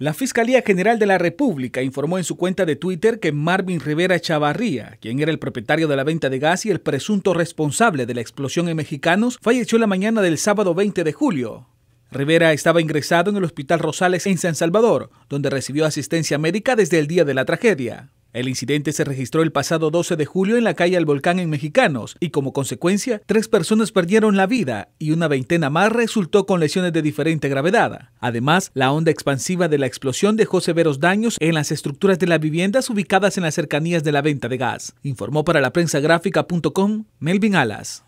La Fiscalía General de la República informó en su cuenta de Twitter que Marvin Rivera Chavarría, quien era el propietario de la venta de gas y el presunto responsable de la explosión en Mexicanos, falleció la mañana del sábado 20 de julio. Rivera estaba ingresado en el Hospital Rosales en San Salvador, donde recibió asistencia médica desde el día de la tragedia. El incidente se registró el pasado 12 de julio en la calle El Volcán en Mexicanos y como consecuencia, tres personas perdieron la vida y una veintena más resultó con lesiones de diferente gravedad. Además, la onda expansiva de la explosión dejó severos daños en las estructuras de las viviendas ubicadas en las cercanías de la venta de gas, informó para la prensa gráfica.com Melvin Alas.